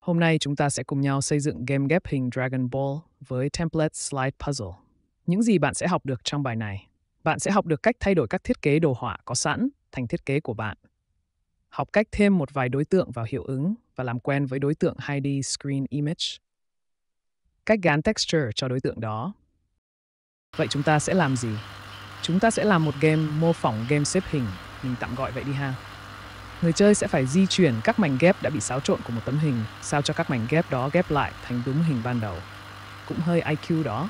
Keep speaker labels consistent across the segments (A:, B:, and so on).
A: Hôm nay chúng ta sẽ cùng nhau xây dựng game ghép hình Dragon Ball với template slide puzzle. Những gì bạn sẽ học được trong bài này? Bạn sẽ học được cách thay đổi các thiết kế đồ họa có sẵn thành thiết kế của bạn. Học cách thêm một vài đối tượng vào hiệu ứng và làm quen với đối tượng 2D Screen Image. Cách gán texture cho đối tượng đó. Vậy chúng ta sẽ làm gì? Chúng ta sẽ làm một game mô phỏng game xếp hình, mình tạm gọi vậy đi ha người chơi sẽ phải di chuyển các mảnh ghép đã bị xáo trộn của một tấm hình sao cho các mảnh ghép đó ghép lại thành đúng hình ban đầu. Cũng hơi IQ đó.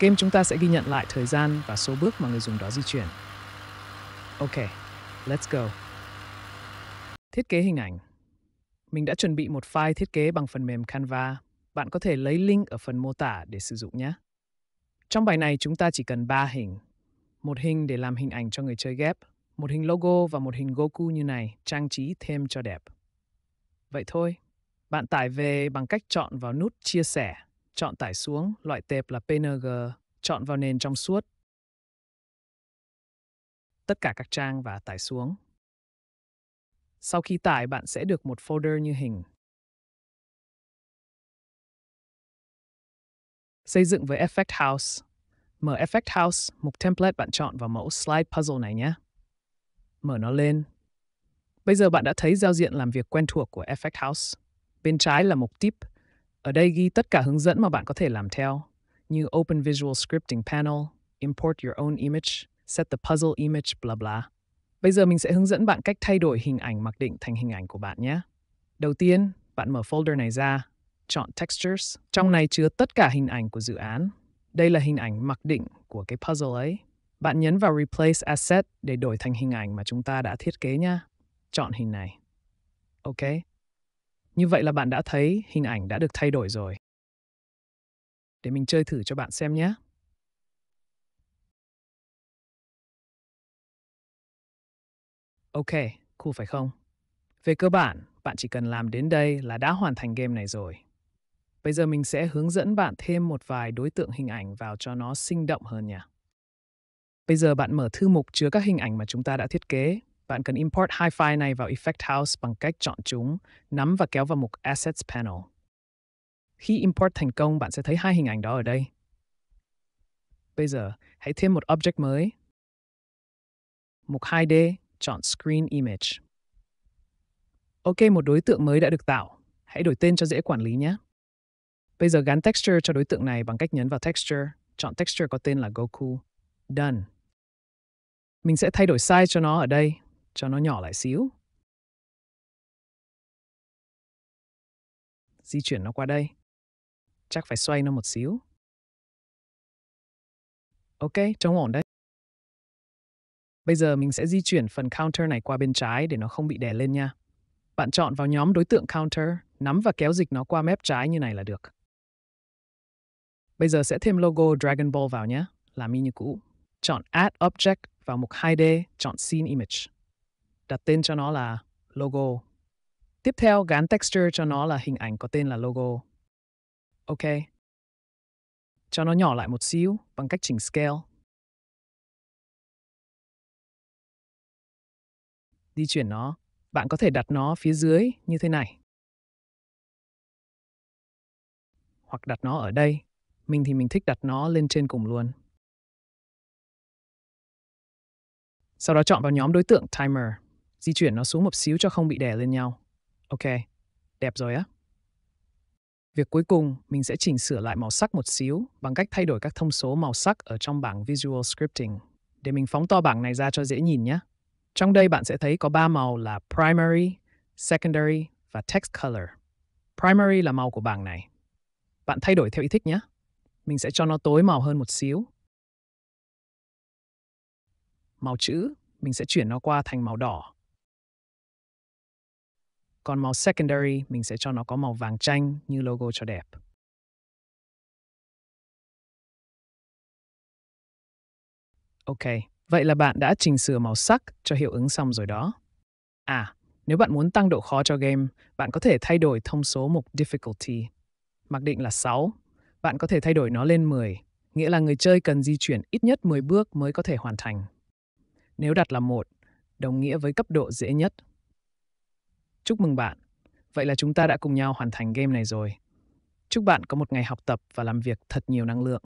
A: Game chúng ta sẽ ghi nhận lại thời gian và số bước mà người dùng đó di chuyển. Ok, let's go. Thiết kế hình ảnh. Mình đã chuẩn bị một file thiết kế bằng phần mềm Canva. Bạn có thể lấy link ở phần mô tả để sử dụng nhé. Trong bài này chúng ta chỉ cần 3 hình. Một hình để làm hình ảnh cho người chơi ghép, một hình logo và một hình Goku như này trang trí thêm cho đẹp. Vậy thôi, bạn tải về bằng cách chọn vào nút chia sẻ, chọn tải xuống, loại tệp là PNG, chọn vào nền trong suốt. Tất cả các trang và tải xuống.
B: Sau khi tải, bạn sẽ được một folder như hình. Xây dựng với Effect House.
A: Mở Effect House, mục template bạn chọn vào mẫu slide puzzle này nhé mở nó lên. Bây giờ bạn đã thấy giao diện làm việc quen thuộc của Effect House. Bên trái là mục tip. Ở đây ghi tất cả hướng dẫn mà bạn có thể làm theo, như Open Visual Scripting Panel, Import Your Own Image, Set the Puzzle Image, bla bla. Bây giờ mình sẽ hướng dẫn bạn cách thay đổi hình ảnh mặc định thành hình ảnh của bạn nhé. Đầu tiên, bạn mở folder này ra, chọn Textures. Trong này chứa tất cả hình ảnh của dự án. Đây là hình ảnh mặc định của cái puzzle ấy. Bạn nhấn vào Replace Asset để đổi thành hình ảnh mà chúng ta đã thiết kế nhé. Chọn hình này. OK. Như vậy là bạn đã thấy hình ảnh đã được thay đổi rồi. Để mình chơi thử cho bạn xem nhé. OK, cool phải không? Về cơ bản, bạn chỉ cần làm đến đây là đã hoàn thành game này rồi. Bây giờ mình sẽ hướng dẫn bạn thêm một vài đối tượng hình ảnh vào cho nó sinh động hơn nha. Bây giờ bạn mở thư mục chứa các hình ảnh mà chúng ta đã thiết kế. Bạn cần import hai file này vào Effect House bằng cách chọn chúng, nắm và kéo vào mục Assets Panel. Khi import thành công, bạn sẽ thấy hai hình ảnh đó ở đây. Bây giờ, hãy thêm một object mới. Mục 2D, chọn Screen Image. Ok, một đối tượng mới đã được tạo. Hãy đổi tên cho dễ quản lý nhé. Bây giờ gắn texture cho đối tượng này bằng cách nhấn vào texture, chọn texture có tên là Goku. Done. Mình sẽ thay đổi size cho nó ở đây,
B: cho nó nhỏ lại xíu. Di chuyển nó qua đây. Chắc phải xoay nó một xíu.
A: Ok, trông ổn đấy. Bây giờ mình sẽ di chuyển phần counter này qua bên trái để nó không bị đè lên nha. Bạn chọn vào nhóm đối tượng counter, nắm và kéo dịch nó qua mép trái như này là được. Bây giờ sẽ thêm logo Dragon Ball vào nhé, làm y như cũ. Chọn Add Object vào mục 2D, chọn Scene Image. Đặt tên cho nó là Logo. Tiếp theo, gắn texture cho nó là hình ảnh có tên là Logo. OK. Cho nó nhỏ lại một xíu
B: bằng cách chỉnh Scale. Di chuyển nó. Bạn có thể đặt nó phía dưới như thế này. Hoặc đặt nó ở đây. Mình thì mình thích đặt nó lên trên cùng luôn. Sau đó chọn vào nhóm đối tượng timer.
A: Di chuyển nó xuống một xíu cho không bị đè lên nhau. Ok, đẹp rồi á. Việc cuối cùng, mình sẽ chỉnh sửa lại màu sắc một xíu bằng cách thay đổi các thông số màu sắc ở trong bảng Visual Scripting để mình phóng to bảng này ra cho dễ nhìn nhé. Trong đây bạn sẽ thấy có 3 màu là Primary, Secondary và Text Color. Primary là màu của bảng này. Bạn thay đổi theo ý thích nhé. Mình sẽ cho nó tối màu hơn một xíu màu chữ, mình sẽ chuyển nó qua thành màu
B: đỏ. Còn màu secondary, mình sẽ cho nó có màu vàng chanh như logo cho đẹp.
A: Ok, vậy là bạn đã chỉnh sửa màu sắc cho hiệu ứng xong rồi đó. À, nếu bạn muốn tăng độ khó cho game, bạn có thể thay đổi thông số mục difficulty. Mặc định là 6, bạn có thể thay đổi nó lên 10, nghĩa là người chơi cần di chuyển ít nhất 10 bước mới có thể hoàn thành. Nếu đặt là một, đồng nghĩa với cấp độ dễ nhất. Chúc mừng bạn. Vậy là chúng ta đã cùng nhau hoàn thành game này rồi. Chúc bạn có một ngày học tập và làm việc thật nhiều năng lượng.